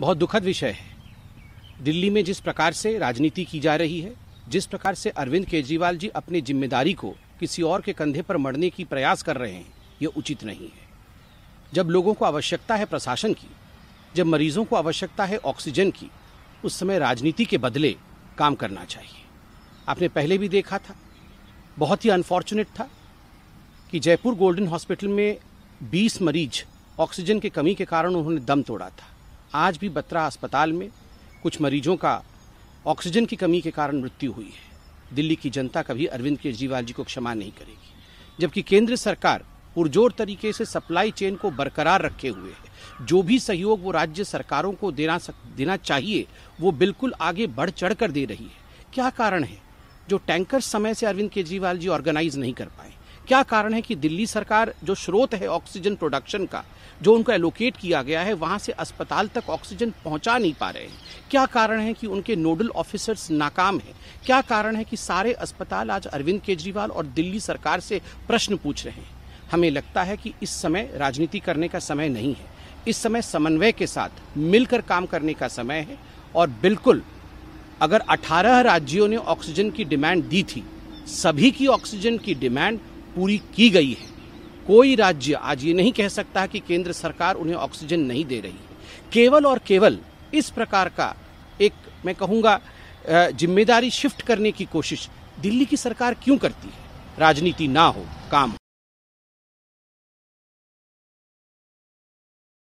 बहुत दुखद विषय है दिल्ली में जिस प्रकार से राजनीति की जा रही है जिस प्रकार से अरविंद केजरीवाल जी अपनी जिम्मेदारी को किसी और के कंधे पर मरने की प्रयास कर रहे हैं यह उचित नहीं है जब लोगों को आवश्यकता है प्रशासन की जब मरीजों को आवश्यकता है ऑक्सीजन की उस समय राजनीति के बदले काम करना चाहिए आपने पहले भी देखा था बहुत ही अनफॉर्चुनेट था कि जयपुर गोल्डन हॉस्पिटल में 20 मरीज ऑक्सीजन की कमी के कारण उन्होंने दम तोड़ा था आज भी बत्रा अस्पताल में कुछ मरीजों का ऑक्सीजन की कमी के कारण मृत्यु हुई है दिल्ली की जनता कभी अरविंद केजरीवाल जी को क्षमा नहीं करेगी जबकि केंद्र सरकार पुरजोर तरीके से सप्लाई चेन को बरकरार रखे हुए है जो भी सहयोग वो राज्य सरकारों को देना सक, देना चाहिए वो बिल्कुल आगे बढ़ चढ़ कर दे रही है क्या कारण है जो टैंकर समय से अरविंद केजरीवाल जी ऑर्गेनाइज नहीं कर पाए क्या कारण है कि दिल्ली सरकार जो स्रोत है ऑक्सीजन प्रोडक्शन का जो उनको एलोकेट किया गया है वहां से अस्पताल तक ऑक्सीजन पहुंचा नहीं पा रहे हैं क्या कारण है कि उनके नोडल ऑफिसर्स नाकाम हैं क्या कारण है कि सारे अस्पताल आज अरविंद केजरीवाल और दिल्ली सरकार से प्रश्न पूछ रहे हैं हमें लगता है कि इस समय राजनीति करने का समय नहीं है इस समय समन्वय के साथ मिलकर काम करने का समय है और बिल्कुल अगर 18 राज्यों ने ऑक्सीजन की डिमांड दी थी सभी की ऑक्सीजन की डिमांड पूरी की गई है कोई राज्य आज ये नहीं कह सकता कि केंद्र सरकार उन्हें ऑक्सीजन नहीं दे रही केवल और केवल इस प्रकार का एक मैं कहूँगा जिम्मेदारी शिफ्ट करने की कोशिश दिल्ली की सरकार क्यों करती है राजनीति ना हो काम